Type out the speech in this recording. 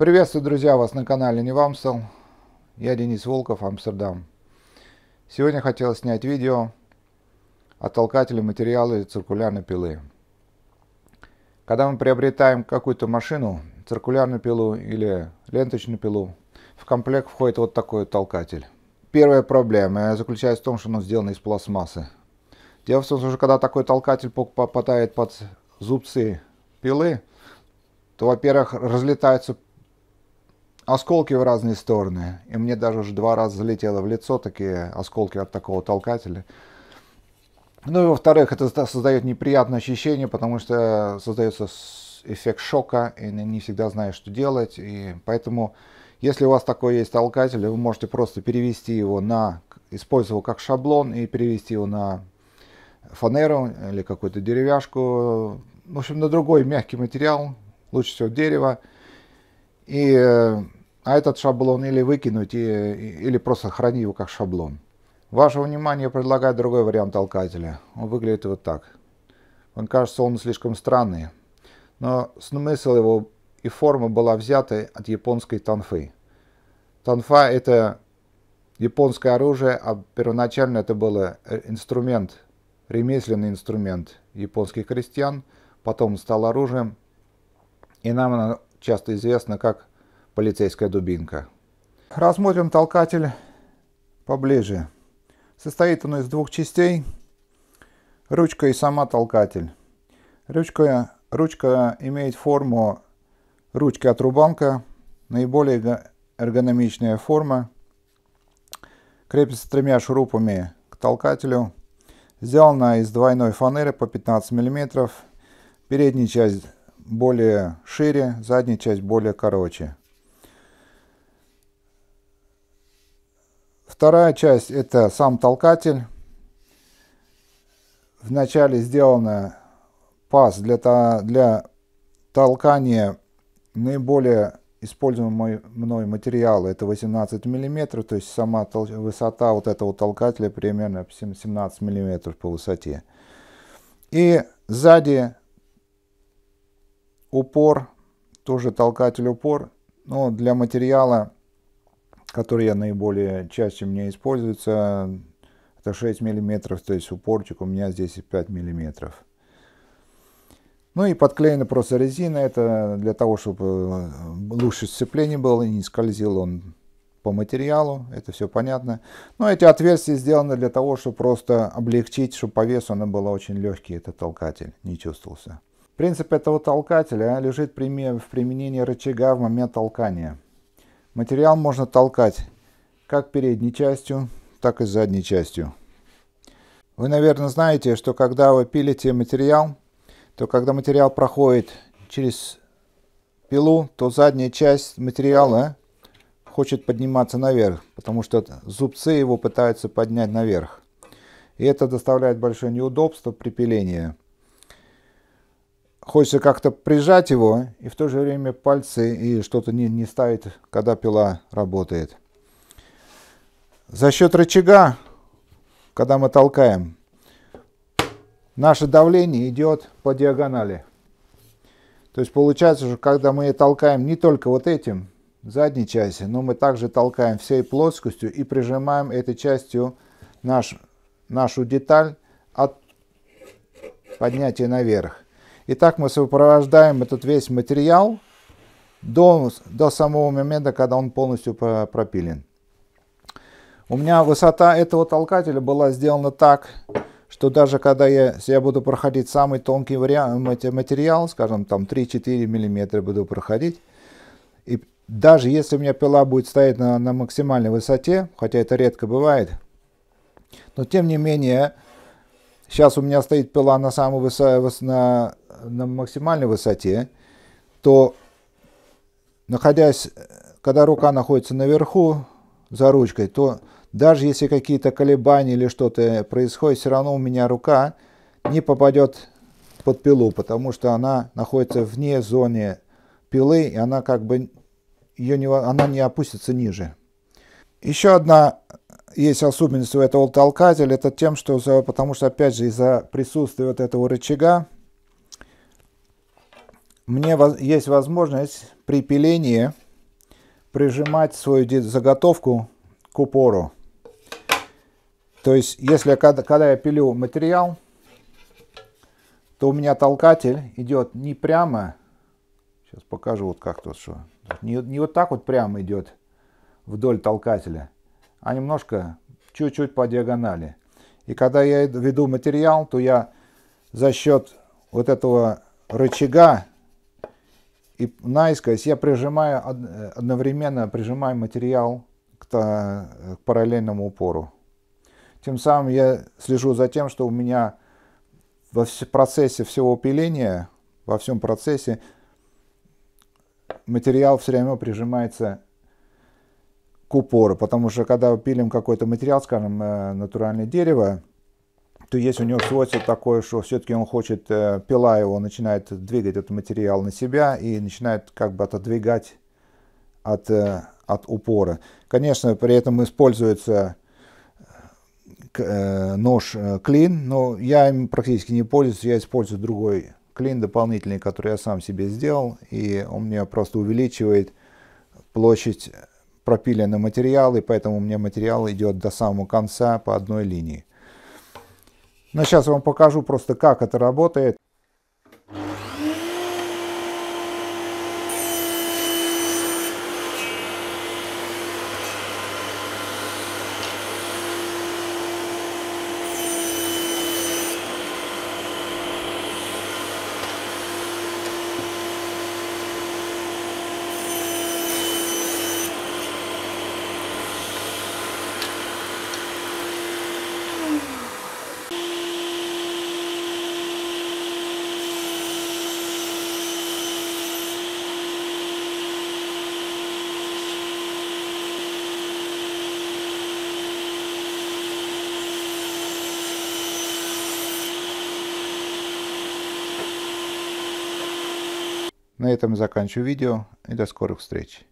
Приветствую, друзья, вас на канале не Невамсел. Я Денис Волков, Амстердам. Сегодня хотел снять видео о толкателе материала и циркулярной пилы. Когда мы приобретаем какую-то машину, циркулярную пилу или ленточную пилу, в комплект входит вот такой вот толкатель. Первая проблема заключается в том, что он сделан из пластмассы. Дело в том, что когда такой толкатель попадает под зубцы пилы, то, во-первых, разлетается осколки в разные стороны. И мне даже уже два раза залетело в лицо такие осколки от такого толкателя. Ну и во-вторых, это создает неприятное ощущение, потому что создается эффект шока, и не всегда знаешь, что делать. И поэтому, если у вас такой есть толкатель, вы можете просто перевести его на, использовать его как шаблон и перевести его на фанеру или какую-то деревяшку, в общем, на другой мягкий материал, лучше всего дерево. И э, а этот шаблон или выкинуть, и, или просто храни его как шаблон. Ваше внимание предлагает другой вариант толкателя. Он выглядит вот так. Он кажется он слишком странный, но смысл его и форма была взята от японской танфы. Танфа – это японское оружие, а первоначально это был э, инструмент, ремесленный инструмент японских крестьян, потом стал оружием, и нам оно часто известно как полицейская дубинка. Рассмотрим толкатель поближе. Состоит он из двух частей. Ручка и сама толкатель. Ручка, ручка имеет форму ручки от рубанка. Наиболее эргономичная форма. Крепится тремя шурупами к толкателю. Сделана из двойной фанеры по 15 мм. Передняя часть более шире, задняя часть более короче. Вторая часть это сам толкатель. Вначале сделан паз для, для толкания наиболее используемый мной материал это 18 мм, то есть сама высота вот этого толкателя примерно 17 мм по высоте. И сзади упор, тоже толкатель упор, но для материала которые наиболее чаще у меня используются, это 6 мм, то есть упорчик у меня здесь 5 мм. Ну и подклеена просто резина, это для того, чтобы э, лучше сцепление было и не скользил он по материалу, это все понятно. Но эти отверстия сделаны для того, чтобы просто облегчить, чтобы по весу она была очень легкий, этот толкатель не чувствовался. Принцип этого толкателя лежит в применении рычага в момент толкания. Материал можно толкать как передней частью, так и задней частью. Вы, наверное, знаете, что когда вы пилите материал, то когда материал проходит через пилу, то задняя часть материала хочет подниматься наверх, потому что зубцы его пытаются поднять наверх. И это доставляет большое неудобство при пилении хочется как-то прижать его, и в то же время пальцы и что-то не, не ставит, когда пила работает. За счет рычага, когда мы толкаем, наше давление идет по диагонали. То есть получается, что когда мы толкаем не только вот этим, задней части, но мы также толкаем всей плоскостью и прижимаем этой частью наш, нашу деталь от поднятия наверх. Итак, мы сопровождаем этот весь материал до, до самого момента, когда он полностью пропилен. У меня высота этого толкателя была сделана так, что даже когда я, я буду проходить самый тонкий вариант, материал, скажем, там 3-4 мм буду проходить, и даже если у меня пила будет стоять на, на максимальной высоте, хотя это редко бывает, но тем не менее, сейчас у меня стоит пила на самой высоте, на на максимальной высоте, то находясь, когда рука находится наверху за ручкой, то даже если какие-то колебания или что-то происходит, все равно у меня рука не попадет под пилу, потому что она находится вне зоны пилы, и она как бы ее не, она не опустится ниже. Еще одна есть особенность у этого толкателя, это тем, что, потому что, опять же, из-за присутствия вот этого рычага, мне есть возможность при пилении прижимать свою заготовку к упору. То есть, если когда, когда я пилю материал, то у меня толкатель идет не прямо, сейчас покажу вот как тут что, не, не вот так вот прямо идет вдоль толкателя, а немножко чуть-чуть по диагонали. И когда я веду материал, то я за счет вот этого рычага и наискось я прижимаю, э, одновременно прижимаю материал к, э, к параллельному упору. Тем самым я слежу за тем, что у меня во процессе всего пиления, во всем процессе материал все время прижимается к упору, потому что когда пилим какой-то материал, скажем, э, натуральное дерево, то есть у него свойство такое, что все-таки он хочет, э, пила его начинает двигать этот материал на себя и начинает как бы отодвигать от, э, от упора. Конечно, при этом используется э, нож клин, но я им практически не пользуюсь, я использую другой клин дополнительный, который я сам себе сделал, и он мне просто увеличивает площадь пропиленного материала, и поэтому у меня материал идет до самого конца по одной линии. Но сейчас я вам покажу просто, как это работает. На этом заканчиваю видео и до скорых встреч.